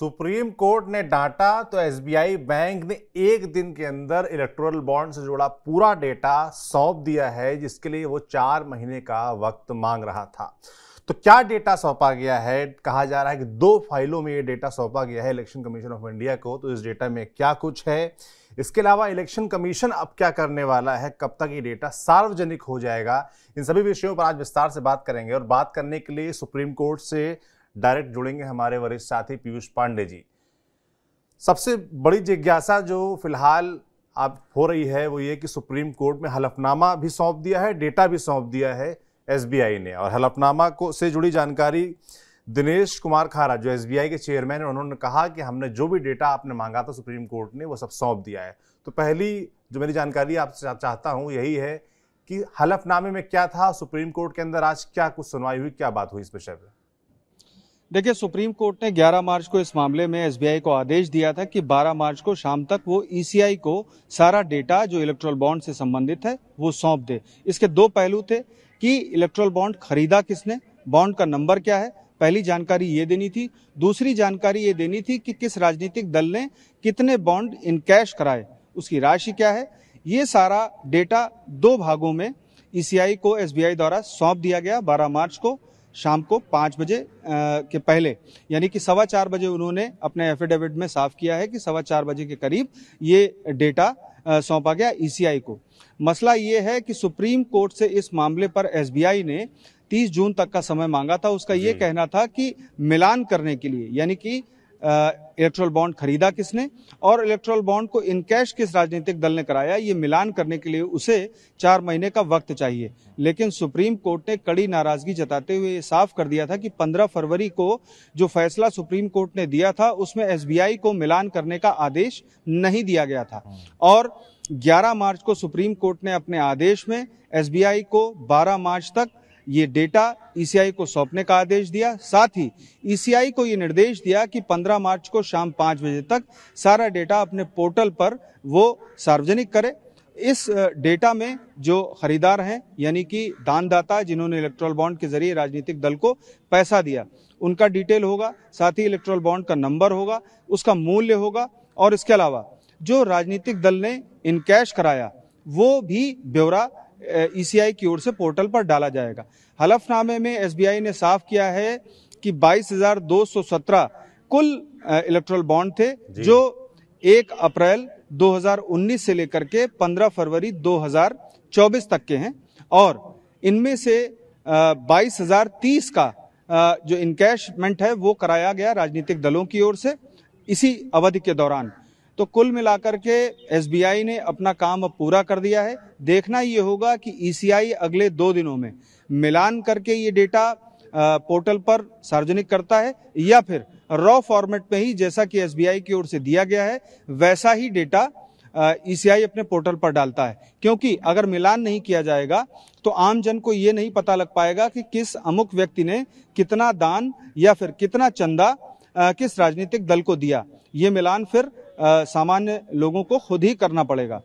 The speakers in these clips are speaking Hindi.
सुप्रीम कोर्ट ने डांटा तो एसबीआई बैंक ने एक दिन के अंदर इलेक्ट्रोरल बॉन्ड से जुड़ा पूरा डेटा सौंप दिया है जिसके लिए वो चार महीने का वक्त मांग रहा था तो क्या डेटा सौंपा गया है कहा जा रहा है कि दो फाइलों में ये डेटा सौंपा गया है इलेक्शन कमीशन ऑफ इंडिया को तो इस डेटा में क्या कुछ है इसके अलावा इलेक्शन कमीशन अब क्या करने वाला है कब तक ये डेटा सार्वजनिक हो जाएगा इन सभी विषयों पर आज विस्तार से बात करेंगे और बात करने के लिए सुप्रीम कोर्ट से डायरेक्ट जुड़ेंगे हमारे वरिष्ठ साथी पीयूष पांडे जी सबसे बड़ी जिज्ञासा जो फिलहाल आप हो रही है वो ये कि सुप्रीम कोर्ट में हलफनामा भी सौंप दिया है डेटा भी सौंप दिया है एसबीआई ने और हलफनामा को से जुड़ी जानकारी दिनेश कुमार खारा जो एसबीआई के चेयरमैन हैं उन्होंने कहा कि हमने जो भी डेटा आपने मांगा था सुप्रीम कोर्ट ने वो सब सौंप दिया है तो पहली जो मेरी जानकारी आपसे चाहता हूँ यही है कि हलफनामे में क्या था सुप्रीम कोर्ट के अंदर आज क्या कुछ सुनवाई हुई क्या बात हुई इस विषय पर देखिए सुप्रीम कोर्ट ने 11 मार्च को इस मामले में एसबीआई को आदेश दिया था कि 12 मार्च को शाम तक वो ईसीआई को सारा डेटा जो इलेक्ट्रल बॉन्ड से संबंधित है वो सौंप दे इसके दो पहलू थे कि इलेक्ट्रल बॉन्ड खरीदा किसने बॉन्ड का नंबर क्या है पहली जानकारी ये देनी थी दूसरी जानकारी ये देनी थी कि किस राजनीतिक दल ने कितने बॉन्ड इन कैश कराए उसकी राशि क्या है ये सारा डेटा दो भागों में ईसीआई को एसबीआई द्वारा सौंप दिया गया 12 मार्च को शाम को पाँच बजे के पहले यानी कि सवा चार बजे उन्होंने अपने एफिडेविट में साफ किया है कि सवा चार बजे के करीब ये डेटा सौंपा गया ईसीआई e को मसला ये है कि सुप्रीम कोर्ट से इस मामले पर एसबीआई ने 30 जून तक का समय मांगा था उसका ये कहना था कि मिलान करने के लिए यानी कि इलेक्ट्रल बॉन्ड खरीदा किसने और इलेक्ट्रल बॉन्ड को इनकैश किस राजनीतिक दल ने कराया ये मिलान करने के लिए उसे चार महीने का वक्त चाहिए लेकिन सुप्रीम कोर्ट ने कड़ी नाराजगी जताते हुए साफ कर दिया था कि 15 फरवरी को जो फैसला सुप्रीम कोर्ट ने दिया था उसमें एस को मिलान करने का आदेश नहीं दिया गया था और 11 मार्च को सुप्रीम कोर्ट ने अपने आदेश में एस को 12 मार्च तक ये डेटा ईसीआई e को सौंपने का आदेश दिया साथ ही ईसीआई e को ये निर्देश दिया कि 15 मार्च को शाम पांच बजे तक सारा डेटा अपने पोर्टल पर वो सार्वजनिक करे इस डेटा में जो खरीदार हैं यानी कि दानदाता जिन्होंने इलेक्ट्रल बॉन्ड के जरिए राजनीतिक दल को पैसा दिया उनका डिटेल होगा साथ ही इलेक्ट्रोल बॉन्ड का नंबर होगा उसका मूल्य होगा और इसके अलावा जो राजनीतिक दल ने इनकैश कराया वो भी ब्यौरा ईसीआई e की ओर से पोर्टल पर डाला जाएगा हलफनामे में एसबीआई ने साफ किया है कि 22,217 कुल इलेक्ट्रल बॉन्ड थे जो 1 अप्रैल 2019 से लेकर के 15 फरवरी 2024 तक के हैं और इनमें से बाईस हजार तीस का जो इनकैशमेंट है वो कराया गया राजनीतिक दलों की ओर से इसी अवधि के दौरान तो कुल मिलाकर के एसबीआई ने अपना काम अब पूरा कर दिया है देखना ये होगा कि ईसीआई अगले दो दिनों में मिलान करके ये डेटा पोर्टल पर सार्वजनिक करता है या फिर रॉ फॉर्मेट में ही जैसा कि एसबीआई की ओर से दिया गया है वैसा ही डेटा ईसीआई अपने पोर्टल पर डालता है क्योंकि अगर मिलान नहीं किया जाएगा तो आम जन को ये नहीं पता लग पाएगा कि किस अमुक व्यक्ति ने कितना दान या फिर कितना चंदा किस राजनीतिक दल को दिया ये मिलान फिर सामान्य लोगों को खुद ही करना पड़ेगा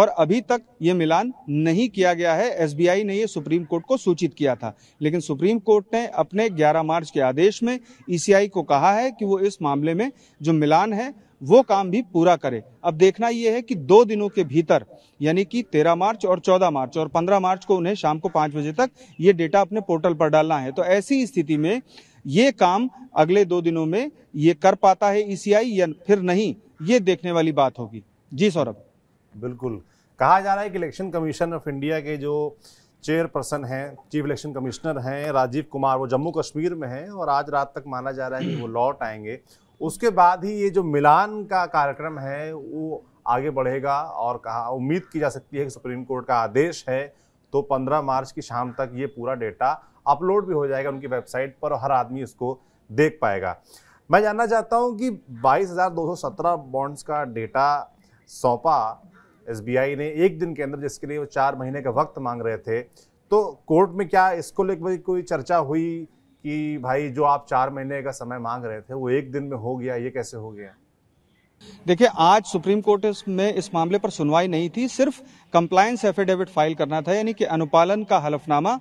और अभी तक ये मिलान नहीं किया गया है एसबीआई ने ये सुप्रीम कोर्ट को सूचित किया था लेकिन सुप्रीम कोर्ट ने अपने 11 मार्च के आदेश में ईसीआई को कहा है कि वो इस मामले में जो मिलान है वो काम भी पूरा करे अब देखना यह है कि दो दिनों के भीतर यानी कि 13 मार्च और 14 मार्च और 15 मार्च को उन्हें शाम को पाँच बजे तक ये डेटा अपने पोर्टल पर डालना है तो ऐसी स्थिति में ये काम अगले दो दिनों में ये कर पाता है ईसीआई या फिर नहीं ये देखने वाली बात होगी जी सौरभ बिल्कुल कहा जा रहा है कि इलेक्शन कमीशन ऑफ इंडिया के जो चेयरपर्सन हैं चीफ इलेक्शन कमिश्नर हैं राजीव कुमार वो जम्मू कश्मीर में हैं और आज रात तक माना जा रहा है कि वो लौट आएंगे उसके बाद ही ये जो मिलान का कार्यक्रम है वो आगे बढ़ेगा और कहा उम्मीद की जा सकती है कि सुप्रीम कोर्ट का आदेश है तो 15 मार्च की शाम तक ये पूरा डेटा अपलोड भी हो जाएगा उनकी वेबसाइट पर और हर आदमी इसको देख पाएगा मैं जानना चाहता हूं कि 22,217 बॉन्ड्स का डेटा सौंपा एस ने एक दिन के अंदर जिसके लिए वो चार महीने का वक्त मांग रहे थे तो कोर्ट में क्या इसको लेकर कोई चर्चा हुई कि भाई जो आप चार महीने का समय मांग रहे थे वो एक दिन में हो गया ये कैसे हो गया देखिए आज सुप्रीम कोर्ट में इस मामले पर सुनवाई नहीं थी सिर्फ कंप्लायंस एफिडेविट फाइल करना था यानी कि अनुपालन का हलफनामा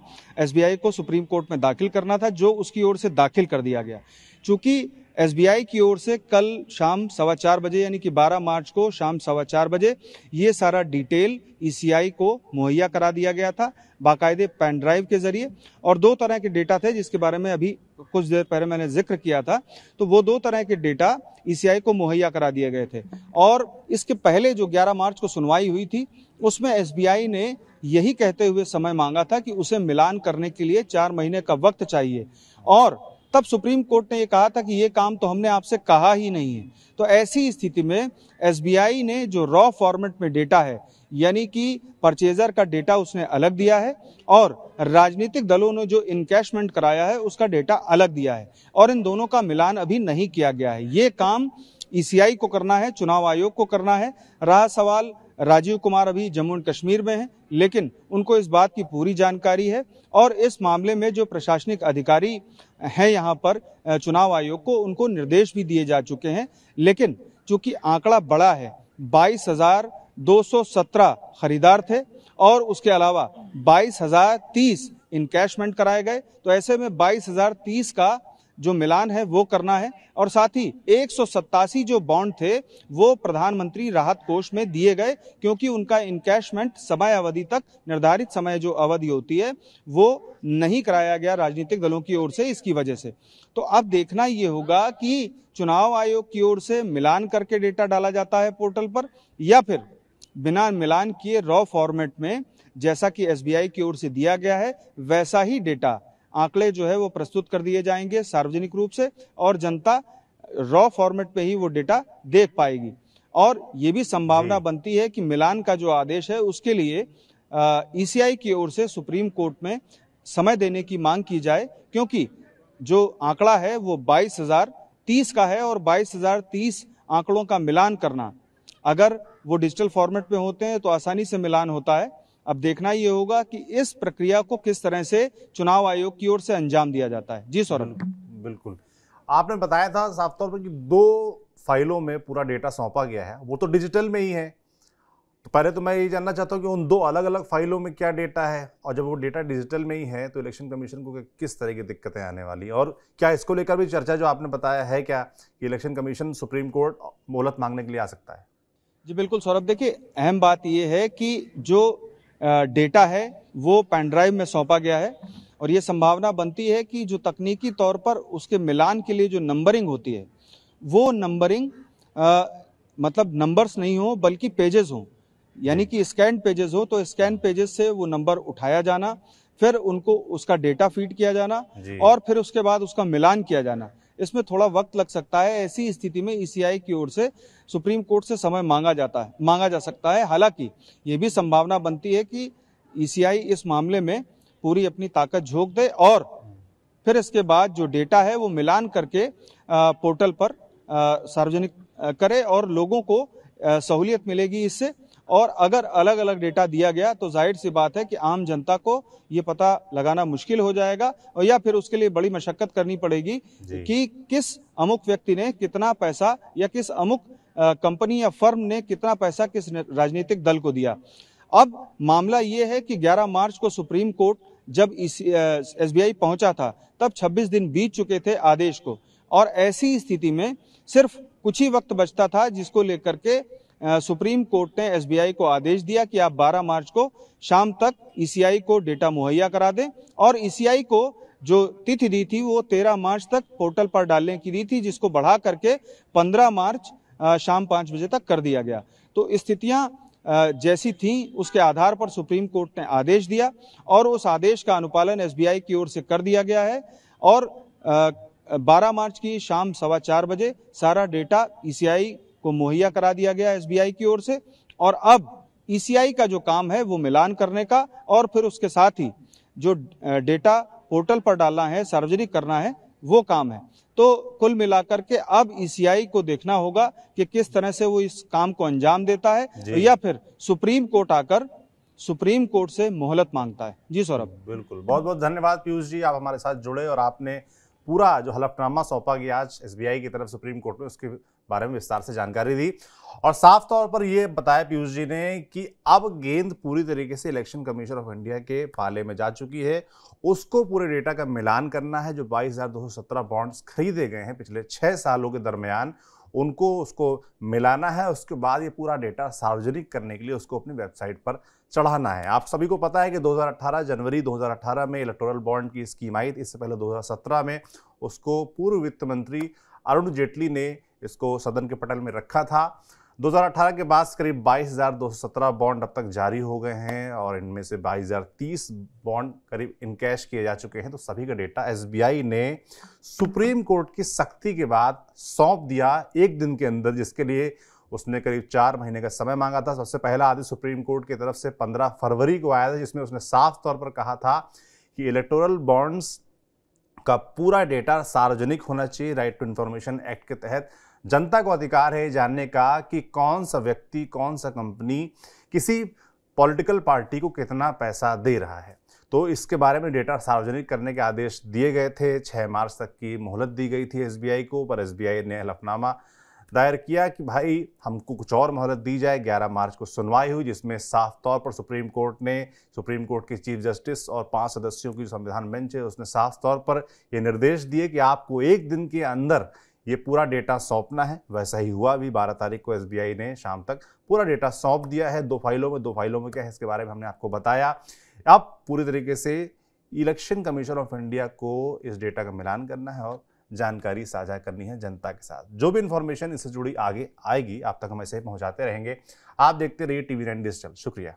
एसबीआई को सुप्रीम कोर्ट में दाखिल करना था जो उसकी ओर से दाखिल कर दिया गया चूंकि एसबीआई की ओर से कल शाम सवा चार बजे यानी कि 12 मार्च को शाम सवा चार बजे ये सारा डिटेल ईसीआई को मुहैया करा दिया गया था बाकायदे पेन ड्राइव के जरिए और दो तरह के डेटा थे जिसके बारे में अभी कुछ देर पहले मैंने जिक्र किया था तो वो दो तरह के डेटा ईसीआई को मुहैया करा दिए गए थे और इसके पहले जो 11 मार्च को सुनवाई हुई थी उसमें एस ने यही कहते हुए समय मांगा था कि उसे मिलान करने के लिए चार महीने का वक्त चाहिए और तब सुप्रीम कोर्ट ने ये कहा था कि ये काम तो हमने आपसे कहा ही नहीं है तो ऐसी स्थिति में एस ने जो रॉ फॉर्मेट में डेटा है यानी कि परचेजर का डेटा उसने अलग दिया है और राजनीतिक दलों ने जो इनकैशमेंट कराया है उसका डेटा अलग दिया है और इन दोनों का मिलान अभी नहीं किया गया है ये काम ईसीआई e को करना है चुनाव आयोग को करना है रहा सवाल राजीव कुमार अभी जम्मू एंड कश्मीर में हैं लेकिन उनको इस बात की पूरी जानकारी है और इस मामले में जो प्रशासनिक अधिकारी हैं यहाँ पर चुनाव आयोग को उनको निर्देश भी दिए जा चुके हैं लेकिन चूंकि आंकड़ा बड़ा है बाईस हजार दो सौ सत्रह खरीदार थे और उसके अलावा बाईस हजार तीस इनकैशमेंट कराए गए तो ऐसे में बाईस हजार तीस का जो मिलान है वो करना है और साथ ही एक जो बॉन्ड थे वो प्रधानमंत्री राहत कोष में दिए गए क्योंकि उनका इनकैशमेंट समय अवधि तक निर्धारित समय जो अवधि होती है वो नहीं कराया गया राजनीतिक दलों की ओर से इसकी वजह से तो अब देखना ये होगा कि चुनाव आयोग की ओर से मिलान करके डेटा डाला जाता है पोर्टल पर या फिर बिना मिलान किए रॉ फॉर्मेट में जैसा कि एसबीआई की ओर से दिया गया है वैसा ही डेटा आंकड़े जो है वो प्रस्तुत कर दिए जाएंगे सार्वजनिक रूप से और जनता रॉ फॉर्मेट पे ही वो डेटा देख पाएगी और ये भी संभावना बनती है कि मिलान का जो आदेश है उसके लिए ईसीआई e की ओर से सुप्रीम कोर्ट में समय देने की मांग की जाए क्योंकि जो आंकड़ा है वो बाईस हजार तीस का है और बाईस हजार तीस आंकड़ों का मिलान करना अगर वो डिजिटल फॉर्मेट में होते हैं तो आसानी से मिलान होता है अब देखना ये होगा कि इस प्रक्रिया को किस तरह से चुनाव आयोग की ओर से अंजाम दिया जाता है जी सौरभ बिल्कुल आपने बताया था साफ तौर पर कि दो फाइलों में पूरा डेटा सौंपा गया है वो तो डिजिटल में ही है तो पहले तो मैं ये जानना चाहता हूँ कि उन दो अलग अलग फाइलों में क्या डेटा है और जब वो डेटा डिजिटल में ही है तो इलेक्शन कमीशन को किस तरह की दिक्कतें आने वाली और क्या इसको लेकर भी चर्चा जो आपने बताया है क्या कि इलेक्शन कमीशन सुप्रीम कोर्ट मोहलत मांगने के लिए आ सकता है जी बिल्कुल सौरभ देखिए अहम बात यह है कि जो डेटा है वो पेनड्राइव में सौंपा गया है और ये संभावना बनती है कि जो तकनीकी तौर पर उसके मिलान के लिए जो नंबरिंग होती है वो नंबरिंग मतलब नंबर्स नहीं हो बल्कि पेजेस हों यानी कि स्कैन पेजेस हो तो स्कैन पेजेस से वो नंबर उठाया जाना फिर उनको उसका डेटा फीड किया जाना और फिर उसके बाद उसका मिलान किया जाना इसमें थोड़ा वक्त लग सकता है ऐसी स्थिति में ईसीआई e की ओर से सुप्रीम कोर्ट से समय मांगा जाता है मांगा जा सकता है हालांकि ये भी संभावना बनती है कि ईसीआई e इस मामले में पूरी अपनी ताकत झोंक दे और फिर इसके बाद जो डेटा है वो मिलान करके पोर्टल पर सार्वजनिक करे और लोगों को सहूलियत मिलेगी इससे और अगर अलग अलग डेटा दिया गया तो जाहिर सी बात है कि आम जनता को ये पता लगाना मुश्किल हो जाएगा और या फिर उसके लिए बड़ी मशक्कत करनी पड़ेगी कि किस अमुक व्यक्ति ने कितना पैसा या किस अमुक कंपनी या फर्म ने कितना पैसा किस राजनीतिक दल को दिया अब मामला ये है कि 11 मार्च को सुप्रीम कोर्ट जब एस बी पहुंचा था तब 26 दिन बीत चुके थे आदेश को और ऐसी स्थिति में सिर्फ कुछ ही वक्त बचता था जिसको लेकर के सुप्रीम कोर्ट ने एसबीआई को आदेश दिया कि आप 12 मार्च को शाम तक ईसीआई को डेटा मुहैया करा दें और ईसीआई को जो तिथि दी थी वो 13 मार्च तक पोर्टल पर डालने की दी थी जिसको बढ़ा करके 15 मार्च शाम पाँच बजे तक कर दिया गया तो स्थितियां जैसी थी उसके आधार पर सुप्रीम कोर्ट ने आदेश दिया और उस आदेश का अनुपालन एसबीआई की ओर से कर दिया गया है और 12 मार्च की शाम सवा चार बजे सारा डेटा ईसीआई को मुहैया करा दिया गया एसबीआई की ओर से और अब ई का जो काम है वो मिलान करने का और फिर उसके साथ ही जो डेटा पोर्टल पर डालना है सार्वजनिक करना है वो काम है तो कुल मिलाकर के अब ई को देखना होगा कि किस तरह से वो इस काम को अंजाम देता है या फिर सुप्रीम कोर्ट आकर सुप्रीम कोर्ट से मोहलत मांगता है जी सौरभ बिल्कुल बहुत बहुत धन्यवाद पीयूष जी आप हमारे साथ जुड़े और आपने पूरा जो हलफनामा सौंपा गया आज एस की तरफ सुप्रीम कोर्ट में उसकी बारे में विस्तार से जानकारी दी और साफ तौर पर यह बताया पीयूष जी ने कि अब गेंद पूरी तरीके से इलेक्शन कमीशन ऑफ इंडिया के पाले में जा चुकी है उसको पूरे डेटा का मिलान करना है जो 22,217 बॉन्ड्स खरीदे गए हैं पिछले छह सालों के दरमियान उनको उसको मिलाना है उसके बाद ये पूरा डेटा सार्वजनिक करने के लिए उसको अपनी वेबसाइट पर चढ़ाना है आप सभी को पता है कि 2018 जनवरी 2018 में इलेक्टोरल बॉन्ड की स्कीम आई थी इससे पहले 2017 में उसको पूर्व वित्त मंत्री अरुण जेटली ने इसको सदन के पटल में रखा था 2018 के बाद करीब 22,217 बॉन्ड अब तक जारी हो गए हैं और इनमें से 22,030 बॉन्ड करीब इनकैश किए जा चुके हैं तो सभी का डेटा एस ने सुप्रीम कोर्ट की सख्ती के बाद सौंप दिया एक दिन के अंदर जिसके लिए उसने करीब चार महीने का समय मांगा था सबसे पहला आदेश सुप्रीम कोर्ट की तरफ से 15 फरवरी को आया था जिसमें उसने साफ तौर पर कहा था कि इलेक्टोरल बॉन्ड्स का पूरा डेटा सार्वजनिक होना चाहिए राइट टू इन्फॉर्मेशन एक्ट के तहत जनता को अधिकार है जानने का कि कौन सा व्यक्ति कौन सा कंपनी किसी पॉलिटिकल पार्टी को कितना पैसा दे रहा है तो इसके बारे में डेटा सार्वजनिक करने के आदेश दिए गए थे छः मार्च तक की मोहलत दी गई थी एसबीआई को पर एसबीआई ने हलफनामा दायर किया कि भाई हमको कुछ और मोहलत दी जाए 11 मार्च को सुनवाई हुई जिसमें साफ तौर पर सुप्रीम कोर्ट ने सुप्रीम कोर्ट के चीफ जस्टिस और पांच सदस्यों की संविधान बेंच है उसने साफ तौर पर ये निर्देश दिए कि आपको एक दिन के अंदर ये पूरा डेटा सौंपना है वैसा ही हुआ भी बारह तारीख को एस ने शाम तक पूरा डेटा सौंप दिया है दो फाइलों में दो फाइलों में क्या है इसके बारे में हमने आपको बताया अब पूरी तरीके से इलेक्शन कमीशन ऑफ इंडिया को इस डेटा का मिलान करना है और जानकारी साझा करनी है जनता के साथ जो भी इंफॉर्मेशन इससे जुड़ी आगे आएगी आप तक हम ऐसे पहुंचाते रहेंगे आप देखते रहिए टीवी नाइन डिजिटल शुक्रिया